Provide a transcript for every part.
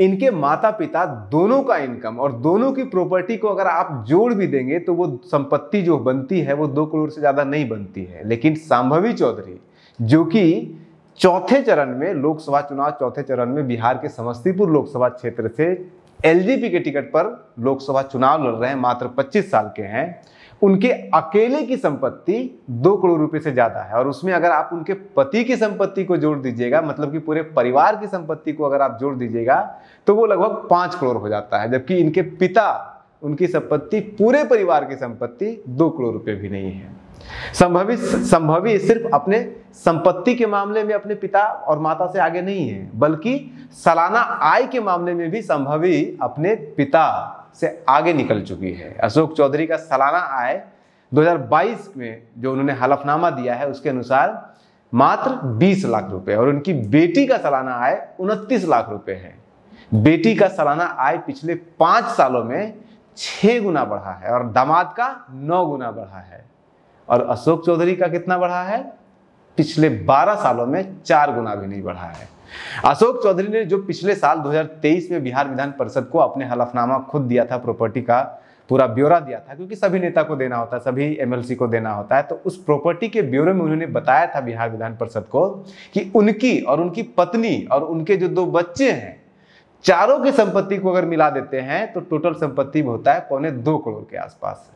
इनके माता पिता दोनों का इनकम और दोनों की प्रॉपर्टी को अगर आप जोड़ भी देंगे तो वो संपत्ति जो बनती है वो दो करोड़ से ज़्यादा नहीं बनती है लेकिन संभवी चौधरी जो कि चौथे चरण में लोकसभा चुनाव चौथे चरण में बिहार के समस्तीपुर लोकसभा क्षेत्र से एलजीपी के टिकट पर लोकसभा चुनाव लड़ रहे हैं मात्र 25 साल के हैं उनके अकेले की संपत्ति दो करोड़ रुपए से ज्यादा है और उसमें अगर आप उनके पति की संपत्ति को जोड़ दीजिएगा मतलब कि पूरे परिवार की संपत्ति को अगर आप जोड़ दीजिएगा तो वो लगभग पांच करोड़ हो जाता है जबकि इनके पिता उनकी संपत्ति पूरे परिवार की संपत्ति दो करोड़ रुपए भी नहीं है संभवी संभवी सिर्फ अपने संपत्ति के मामले में अपने पिता और माता से आगे नहीं है बल्कि सालाना आय के मामले में भी संभवी अपने पिता से आगे निकल चुकी है अशोक चौधरी का सालाना आय 2022 में जो उन्होंने हलफनामा दिया है उसके अनुसार मात्र 20 लाख रुपए और उनकी बेटी का सालाना आय उनतीस लाख रुपए है बेटी का सालाना आय पिछले पाँच सालों में छः गुना बढ़ा है और दामाद का नौ गुना बढ़ा है और अशोक चौधरी का कितना बढ़ा है पिछले 12 सालों में चार गुना भी नहीं बढ़ा है अशोक चौधरी ने जो पिछले साल 2023 में बिहार विधान परिषद को अपने हलफनामा खुद दिया था प्रॉपर्टी का पूरा ब्यौरा दिया था क्योंकि सभी नेता को देना होता है सभी एमएलसी को देना होता है तो उस प्रॉपर्टी के ब्यौरे में उन्होंने बताया था बिहार विधान परिषद को कि उनकी और उनकी पत्नी और उनके जो दो बच्चे हैं चारों की संपत्ति को अगर मिला देते हैं तो टोटल संपत्ति होता है पौने दो करोड़ के आसपास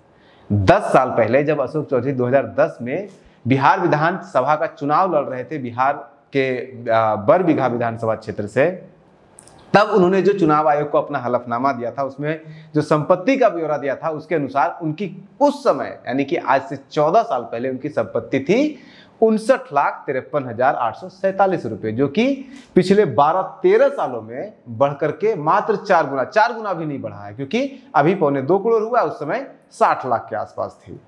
दस साल पहले जब अशोक चौधरी 2010 में बिहार विधानसभा का चुनाव लड़ रहे थे बिहार के बरबीघा विधानसभा क्षेत्र से तब उन्होंने जो चुनाव आयोग को अपना हलफनामा दिया था उसमें जो संपत्ति का ब्यौरा दिया था उसके अनुसार उनकी उस समय यानी कि आज से 14 साल पहले उनकी संपत्ति थी उनसठ लाख तिरपन हजार आठ सौ सैतालीस रुपये जो कि पिछले 12-13 सालों में बढ़कर के मात्र चार गुना चार गुना भी नहीं बढ़ा है क्योंकि अभी पौने दो करोड़ हुआ उस समय साठ लाख के आसपास थी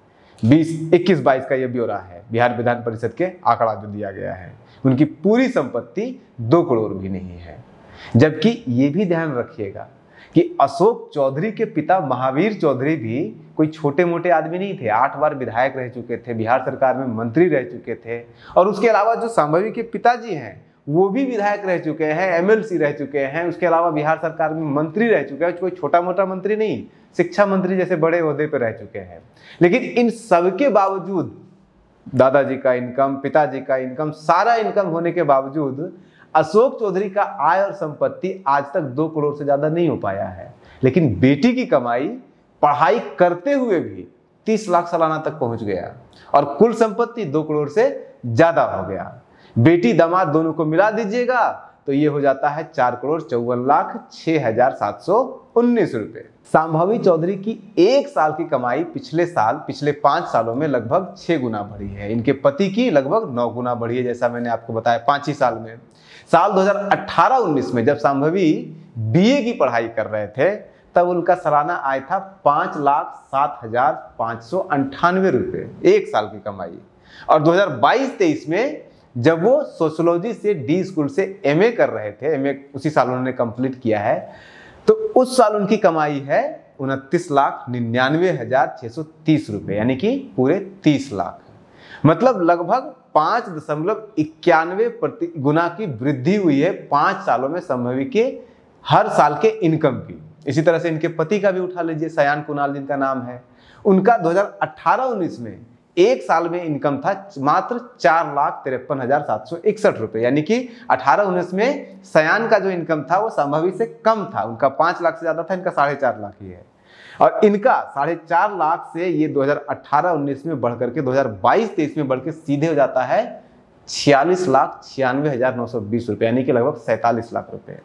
बीस इक्कीस बाईस का ये ब्यौरा है बिहार विधान परिषद के आंकड़ा जो दिया गया है उनकी पूरी संपत्ति दो करोड़ भी नहीं है जबकि ये भी ध्यान रखिएगा कि अशोक चौधरी के पिता महावीर चौधरी भी कोई छोटे मोटे आदमी नहीं थे आठ बार विधायक रह चुके थे बिहार सरकार में मंत्री रह चुके थे और उसके अलावा जो संभवी के पिताजी हैं वो भी विधायक रह चुके हैं एमएलसी रह चुके हैं उसके अलावा बिहार सरकार में मंत्री रह चुके हैं कोई छोटा मोटा मंत्री नहीं शिक्षा मंत्री जैसे बड़े अहदे पर रह चुके हैं लेकिन इन सबके बावजूद दादाजी का इनकम पिताजी का इनकम सारा इनकम होने के बावजूद अशोक चौधरी का आय और संपत्ति आज तक दो करोड़ से ज़्यादा नहीं हो पाया है लेकिन बेटी की कमाई पढ़ाई करते हुए भी तीस लाख सालाना तक पहुंच गया और कुल संपत्ति दो करोड़ से ज़्यादा हो गया बेटी दामाद दोनों को मिला दीजिएगा तो ये हो जाता है चार करोड़ चौवन लाख छह हजार सात सौ उन्नीस रुपए संभावी चौधरी की एक साल की कमाई पिछले साल पिछले पांच सालों में लगभग छह गुना बढ़ी है इनके पति की लगभग नौ गुना बढ़ी है जैसा मैंने आपको बताया पांच ही साल में साल 2018-19 में जब संभवी बीए की पढ़ाई कर रहे थे तब उनका सालाना आय था पांच लाख सात हजार पांच सौ अंठानवे रुपये एक साल की कमाई और 2022-23 में जब वो सोशोलॉजी से डी स्कूल से एमए कर रहे थे एमए उसी साल उन्होंने कंप्लीट किया है तो उस साल उनकी कमाई है उनतीस लाख निन्यानवे हजार छः सौ तीस रुपये यानी कि पूरे तीस लाख मतलब लगभग पाँच दशमलव इक्यानवे प्रति गुना की वृद्धि हुई है पाँच सालों में संभवी के हर साल के इनकम की इसी तरह से इनके पति का भी उठा लीजिए सयान कुणाल जिनका नाम है उनका 2018-19 में एक साल में इनकम था मात्र चार लाख तिरपन हजार सात सौ इकसठ रुपए यानी कि अठारह उन्नीस में सयान का जो इनकम था वो संभवी से कम था उनका पांच लाख से ज़्यादा था इनका साढ़े चार लाख ही है और इनका साढ़े चार लाख से ये 2018-19 में बढ़ करके 2022-23 में बढ़कर सीधे हो जाता है छियालीस लाख छियानवे हजार नौ सौ बीस रुपए यानी कि लगभग सैतालीस लाख रुपए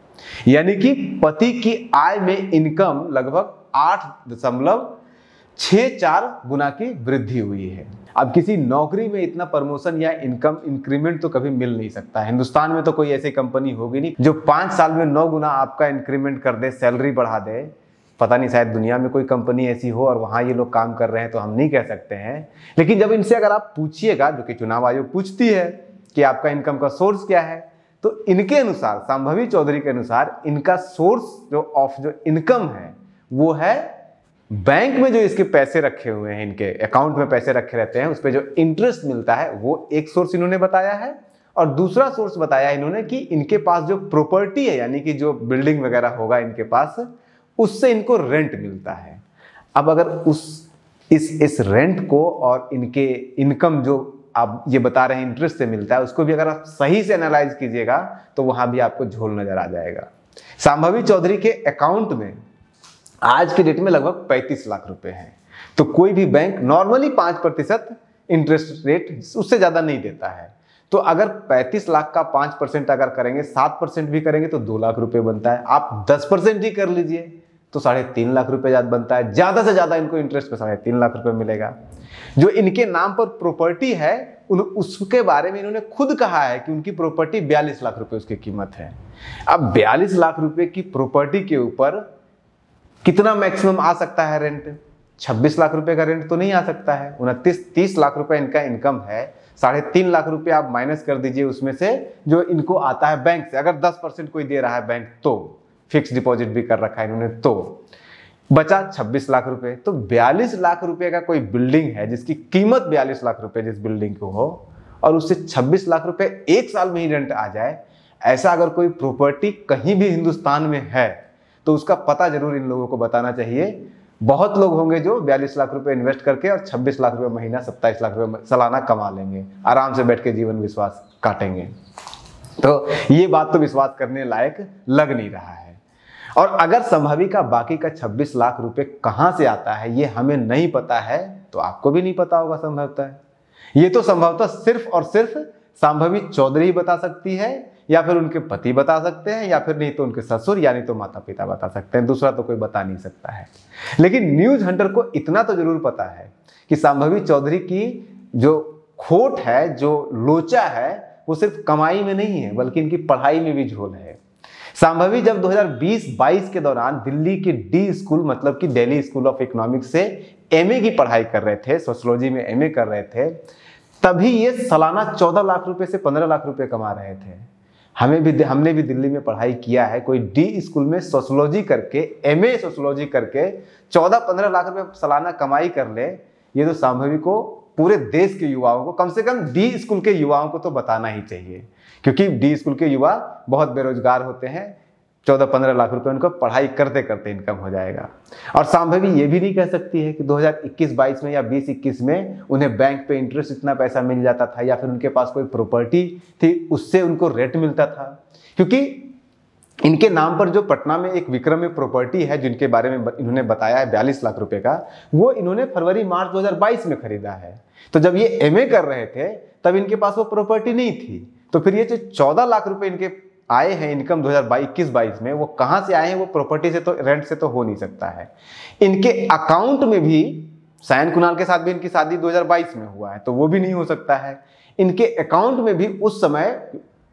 यानी कि पति की आय में इनकम लगभग आठ दशमलव छः चार गुना की वृद्धि हुई है अब किसी नौकरी में इतना प्रमोशन या इनकम इंक्रीमेंट तो कभी मिल नहीं सकता हिंदुस्तान में तो कोई ऐसी कंपनी होगी नहीं जो पाँच साल में नौ गुना आपका इंक्रीमेंट कर दे सैलरी बढ़ा दे पता नहीं शायद दुनिया में कोई कंपनी ऐसी हो और वहाँ ये लोग काम कर रहे हैं तो हम नहीं कह सकते हैं लेकिन जब इनसे अगर आप पूछिएगा जो कि चुनाव आयोग पूछती है कि आपका इनकम का सोर्स क्या है तो इनके अनुसार संभवी चौधरी के अनुसार इनका सोर्स जो ऑफ जो इनकम है वो है बैंक में जो इसके पैसे रखे हुए हैं इनके अकाउंट में पैसे रखे रहते हैं उस पर जो इंटरेस्ट मिलता है वो एक सोर्स इन्होंने बताया है और दूसरा सोर्स बताया इन्होंने कि इनके पास जो प्रॉपर्टी है यानी कि जो बिल्डिंग वगैरह होगा इनके पास उससे इनको रेंट मिलता है अब अगर उस इस इस रेंट को और इनके इनकम जो आप ये बता रहे हैं इंटरेस्ट से मिलता है उसको भी अगर आप सही से एनालाइज कीजिएगा तो वहां भी आपको झोल नजर आ जाएगा संभवी चौधरी के अकाउंट में आज की डेट में लगभग 35 लाख रुपए हैं तो कोई भी बैंक नॉर्मली पांच प्रतिशत इंटरेस्ट रेट उससे ज़्यादा नहीं देता है तो अगर 35 लाख का 5 परसेंट अगर करेंगे 7 परसेंट भी करेंगे तो 2 लाख रुपए बनता है आप 10 परसेंट ही कर लीजिए तो साढ़े तीन लाख रुपए ज्यादा बनता है ज़्यादा से ज़्यादा इनको इंटरेस्ट पर साढ़े तीन लाख रुपए मिलेगा जो इनके नाम पर प्रॉपर्टी है उन उसके बारे में इन्होंने खुद कहा है कि उनकी प्रॉपर्टी बयालीस लाख रुपए उसकी कीमत है अब बयालीस लाख रुपए की प्रॉपर्टी के ऊपर कितना मैक्सिमम आ सकता है रेंट 26 लाख रुपए का रेंट तो नहीं आ सकता है उनतीस तीस लाख रुपए इनका इनकम है साढ़े तीन लाख रुपए आप माइनस कर दीजिए उसमें से जो इनको आता है बैंक से अगर 10 परसेंट कोई दे रहा है बैंक तो फिक्स डिपॉजिट भी कर रखा है इन्होंने तो बचा 26 लाख रुपए तो 42 लाख रुपए का कोई बिल्डिंग है जिसकी कीमत 42 लाख रुपए जिस बिल्डिंग को हो और उससे 26 लाख रुपए एक साल में ही रेंट आ जाए ऐसा अगर कोई प्रॉपर्टी कहीं भी हिंदुस्तान में है तो उसका पता जरूर इन लोगों को बताना चाहिए बहुत लोग होंगे जो बयालीस लाख रुपए इन्वेस्ट करके और 26 लाख रुपए महीना 27 लाख रुपए सालाना कमा लेंगे आराम से बैठ के जीवन विश्वास काटेंगे तो ये बात तो विश्वास करने लायक लग नहीं रहा है और अगर संभावी का बाकी का 26 लाख रुपए कहाँ से आता है ये हमें नहीं पता है तो आपको भी नहीं पता होगा संभवतः ये तो संभवतः सिर्फ और सिर्फ संभवी चौधरी ही बता सकती है या फिर उनके पति बता सकते हैं या फिर नहीं तो उनके ससुर या नहीं तो माता पिता बता सकते हैं दूसरा तो कोई बता नहीं सकता है लेकिन न्यूज हंटर को इतना तो जरूर पता है कि संभवी चौधरी की जो खोट है जो लोचा है वो सिर्फ कमाई में नहीं है बल्कि इनकी पढ़ाई में भी झोल है संभवी जब 2020-22 के दौरान दिल्ली के डी स्कूल मतलब कि दिल्ली स्कूल ऑफ इकोनॉमिक्स से एमए की पढ़ाई कर रहे थे सोशोलॉजी में एमए कर रहे थे तभी ये सालाना 14 लाख रुपए से 15 लाख रुपए कमा रहे थे हमें भी हमने भी दिल्ली में पढ़ाई किया है कोई डी स्कूल में सोशोलॉजी करके एम ए सोशोलॉजी करके चौदह पंद्रह लाख रुपये सालाना कमाई कर ले ये तो संभवी को पूरे देश के युवाओं को कम से कम डी स्कूल के युवाओं को तो बताना ही चाहिए क्योंकि डी स्कूल के युवा बहुत बेरोजगार होते हैं चौदह पंद्रह लाख रुपए उनका पढ़ाई करते करते इनकम हो जाएगा और सांभवी ये भी नहीं कह सकती है कि 2021-22 में या 2021 में उन्हें बैंक पे इंटरेस्ट इतना पैसा मिल जाता था या फिर उनके पास कोई प्रॉपर्टी थी उससे उनको रेट मिलता था क्योंकि इनके नाम पर जो पटना में एक विक्रम में प्रॉपर्टी है जिनके बारे में इन्होंने बताया है बयालीस लाख रुपए का वो इन्होंने फरवरी मार्च 2022 में खरीदा है तो जब ये एमए कर रहे थे तब इनके पास वो प्रॉपर्टी नहीं थी तो फिर ये जो चौदह लाख रुपए इनके आए हैं इनकम 2022 22 में वो कहाँ से आए हैं वो प्रॉपर्टी से तो रेंट से तो हो नहीं सकता है इनके अकाउंट में भी सायन कुणाल के साथ भी इनकी शादी 2022 में हुआ है तो वो भी नहीं हो सकता है इनके अकाउंट में भी उस समय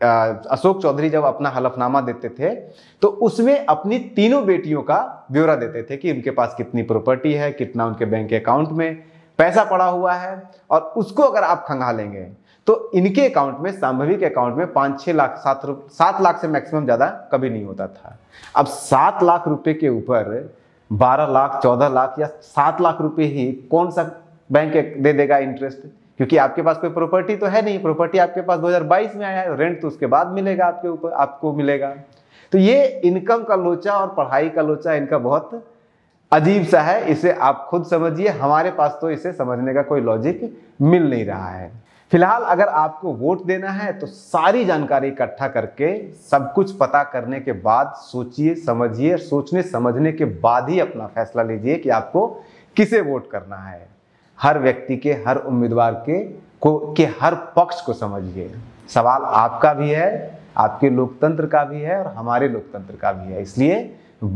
अशोक चौधरी जब अपना हलफनामा देते थे तो उसमें अपनी तीनों बेटियों का ब्यौरा देते थे कि उनके पास कितनी प्रॉपर्टी है कितना उनके बैंक अकाउंट में पैसा पड़ा हुआ है और उसको अगर आप खंगालेंगे तो इनके अकाउंट में सामूहिक अकाउंट में पाँच छः लाख सात सात लाख से मैक्सिमम ज़्यादा कभी नहीं होता था अब सात लाख रुपए के ऊपर बारह लाख चौदह लाख या सात लाख रुपए ही कौन सा बैंक दे देगा इंटरेस्ट क्योंकि आपके पास कोई प्रॉपर्टी तो है नहीं प्रॉपर्टी आपके पास 2022 में आया है रेंट तो उसके बाद मिलेगा आपके ऊपर आपको मिलेगा तो ये इनकम का लोचा और पढ़ाई का लोचा इनका बहुत अजीब सा है इसे आप खुद समझिए हमारे पास तो इसे समझने का कोई लॉजिक मिल नहीं रहा है फिलहाल अगर आपको वोट देना है तो सारी जानकारी इकट्ठा करके सब कुछ पता करने के बाद सोचिए समझिए सोचने समझने के बाद ही अपना फैसला लीजिए कि आपको किसे वोट करना है हर व्यक्ति के हर उम्मीदवार के को के हर पक्ष को समझिए सवाल आपका भी है आपके लोकतंत्र का भी है और हमारे लोकतंत्र का भी है इसलिए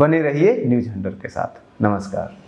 बने रहिए न्यूज हंड्रेड के साथ नमस्कार